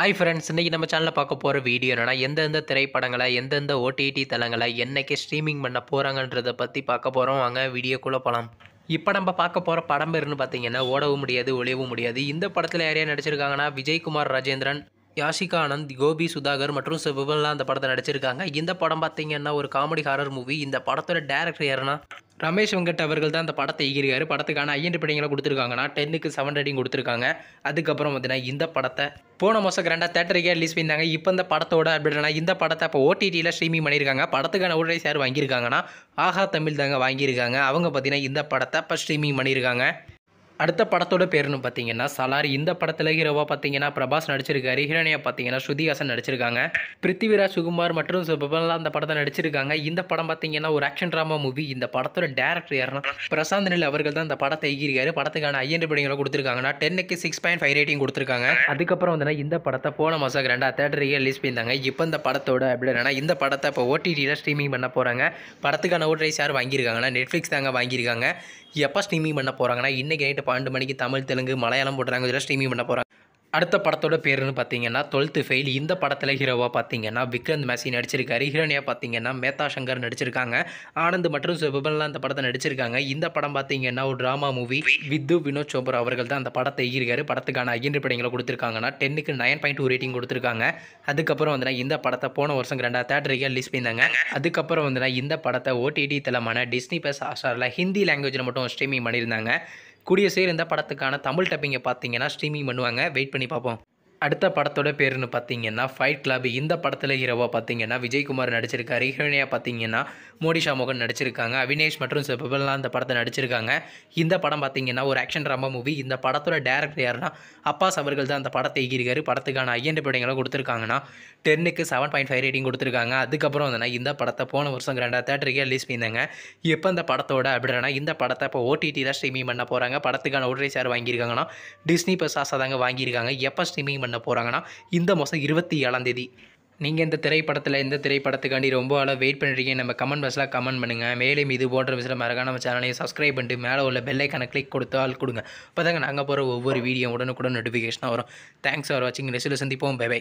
hi friends இன்றைக்கி நம்ம சேனலில் பார்க்க போகிற வீடியோ என்னென்னா எந்தெந்த திரைப்படங்களை எந்தெந்த ஓடிடி தளங்களை என்றைக்கு ஸ்ட்ரீமிங் பண்ண போகிறாங்கன்றதை பற்றி பார்க்க போகிறோம் வாங்க வீடியோக்குள்ளே போகலாம் இப்போ நம்ம பார்க்க போகிற படம் பேருன்னு பார்த்தீங்கன்னா ஓடவும் முடியாது ஒளியவும் முடியாது இந்த படத்தில் யாரையா நடிச்சிருக்காங்கன்னா விஜய்குமார் ராஜேந்திரன் யாஷிகா ஆனந்த் கோபி சுதாகர் மற்றும் சிவன்லாம் அந்த படத்தை நடிச்சிருக்காங்க இந்த படம் பார்த்தீங்கன்னா ஒரு காமெடி ஹாரர் மூவி இந்த படத்தோட டேரக்டர் யாருன்னா ரமேஷ் வெங்கட் அவர்கள் தான் அந்த படத்தை ஈகிருக்காரு படத்துக்கான ஐயன் படங்களை கொடுத்துருக்காங்கன்னா டென்னுக்கு செவன் ரேட்டிங் கொடுத்துருக்காங்க அதுக்கப்புறம் பார்த்தீங்கன்னா இந்த படத்தை போன மாதம் கிராண்டாக தேட்டருக்கே ரிலீஸ் பண்ணியிருந்தாங்க இப்போ இந்த படத்தோட அப்படின்னா இந்த படத்தை இப்போ ஓடிடியில் ஸ்ட்ரீமிங் பண்ணியிருக்காங்க படத்துக்கான உடனே சார் வாங்கியிருக்காங்கன்னா ஆஹா தமிழ் தாங்க வாங்கியிருக்காங்க அவங்க பார்த்தீங்கன்னா இந்த படத்தை இப்போ ஸ்ட்ரீமிங் பண்ணியிருக்காங்க அடுத்த படத்தோட பேர்னு பார்த்தீங்கன்னா சலார் இந்த படத்தில் ஹீரோவாக பார்த்தீங்கன்னா பிரபாஸ் நடிச்சிருக்காரு ஹீரோனியாக பார்த்தீங்கன்னா ஸ்ருதிஹாசன் நடிச்சிருக்காங்க பிருத்திவிராஜ் சுகுமார் மற்றும் சுபபன்லாம் அந்த படத்தை நடிச்சிருக்காங்க இந்த படம் பார்த்தீங்கன்னா ஒரு ஆக்ஷன் ட்ராமா மூவி இந்த படத்தோட டேரக்டர் யாருன்னா பிரசாந்த் நில் அவர்கள் தான் இந்த படத்தை எழுதியிருக்காரு படத்துக்கான ஐயன் ரேட்டிங்களை கொடுத்துருக்காங்கன்னா டென்னுக்கு சிக்ஸ் பாயிண்ட் ஃபைவ் ரேட்டிங் கொடுத்துருக்காங்க அதுக்கப்புறம் வந்து இந்த படத்தை போன மாதம் ரெண்டாக தேட்டருக்கு ரிலீஸ் பண்ணியிருந்தாங்க இப்போ இந்த படத்தோட அப்படின்னா இந்த படத்தை இப்போ ஓடிடியில் ஸ்ட்ரீமிங் பண்ண போகிறாங்க படத்துக்கான ஓட்ரைஸ் யார் வாங்கியிருக்காங்கன்னா நெட்ஃப்ளிக்ஸ் தாங்க வாங்கியிருக்காங்க எப்போ ஸ்ட்ரீமிங் பண்ண போகிறாங்கன்னா இன்றைக்கி நைட்டு பன்னெண்டு மணிக்கு தமிழ் தெலுங்கு மலையாளம் போடுறாங்க இதில் ஸ்ட்ரீமிங் பண்ண போகிறாங்க அடுத்த படத்தோட பேருன்னு பார்த்தீங்கன்னா டுவெல்த்து ஃபெயில் இந்த படத்தில் ஹீரோவாக பார்த்தீங்கன்னா விக்ரந்த் மேசி நடிச்சிருக்காரு ஹீரோனியாக பார்த்தீங்கன்னா மேதா சங்கர் நடிச்சிருக்காங்க ஆனந்த் மற்றும் விபன்லாம் இந்த படத்தை நடிச்சிருக்காங்க இந்த படம் பார்த்தீங்கன்னா ஒரு ட்ராமா மூவி வித்து வினோத் சோப்ரா அவர்கள் தான் அந்த படத்தை ஈர்க்காரு படத்துக்கான ஐந்து படங்களை கொடுத்துருக்காங்கன்னா டென்னுக்கு நைன் பாயிண்ட் டூ ரேட்டிங் கொடுத்துருக்காங்க அதுக்கப்புறம் வந்து இந்த படத்தை போன வருஷம் ரெண்டாவது தேட்டருக்கு ரிலீஸ் பண்ணியிருந்தாங்க அதுக்கப்புறம் வந்து இந்த படத்தை ஓடிடி தளமான டிஸ்னி பிளஸ் ஆஸ்டாரில் ஹிந்தி லாங்குவேஜில் மட்டும் ஸ்ட்ரீமிங் பண்ணியிருந்தாங்க கூடிய சேர் இந்த படத்துக்கான தமிழ் டப்பிங்கை பார்த்தீங்கன்னா ஸ்ட்ரீமிங் பண்ணுவாங்க வெயிட் பண்ணி பார்ப்போம் அடுத்த படத்தோட பேருன்னு பார்த்தீங்கன்னா ஃபைட் கிளப் இந்த படத்தில் ஹீரோவா பார்த்தீங்கன்னா விஜய்குமார் நடிச்சிருக்காரு ஹீரோயினியாக பார்த்தீங்கன்னா மோடிஷா மோகன் நடிச்சிருக்காங்க அவினேஷ் மற்றும் செபெல்லாம் இந்த படத்தை நடிச்சிருக்காங்க இந்த படம் பார்த்தீங்கன்னா ஒரு ஆக்ஷன் ட்ராமா மூவி இந்த படத்தோட டேரக்டர் யாருன்னா அப்பாஸ் அவர்கள் தான் அந்த படத்தை ஈகிருக்காரு படத்துக்கான ஐஎன்டி படங்களும் கொடுத்துருக்காங்கன்னா டென்னுக்கு செவன் பாயிண்ட் ஃபைவ் ரேட்டிங் கொடுத்துருக்காங்க அதுக்கப்புறம் வந்துன்னா இந்த படத்தை போன வருஷம் ரெண்டாயிரம் தேட்டருக்கே ரிலீஸ் பண்ணிருந்தாங்க இப்போ இந்த படத்தோட அப்படின்னா இந்த படத்தை இப்போ ஓடிடியில் ஸ்ட்ரீமிங் பண்ண போகிறாங்க படத்துக்கான ஓடரேஸ் யார் வாங்கியிருக்காங்கன்னா டிஸ்னி பஸ் ஆசாதாங்க வாங்கியிருக்காங்க எப்போ ஸ்ட்ரீமிங் பண்ண பண்ண போகிறாங்கன்னா இந்த மாதம் இருபத்தி ஏழாம் தேதி நீங்கள் இந்த திரைப்படத்தில் இந்த திரைப்படத்துக்காண்டி ரொம்ப அளவு வெயிட் பண்ணுறீங்க நம்ம கமெண்ட் பாக்ஸில் கமெண்ட் பண்ணுங்கள் மேலே இது போன்ற விஷயம் மறக்காம நம்ம சேனலையும் சப்ஸ்கிரைப் பண்ணிட்டு மேலே உள்ள பெல்லைக்கான கிளிக் கொடுத்தால் கொடுங்க பார்த்தாங்க தாங்க நாங்கள் போகிற ஒவ்வொரு வீடியோ உடனுக்குடன் நோட்டிஃபிகேஷனாக வரும் தேங்க்ஸ் ஃபார் வாட்சிங் ரெசிலில் சந்திப்போம் பை பை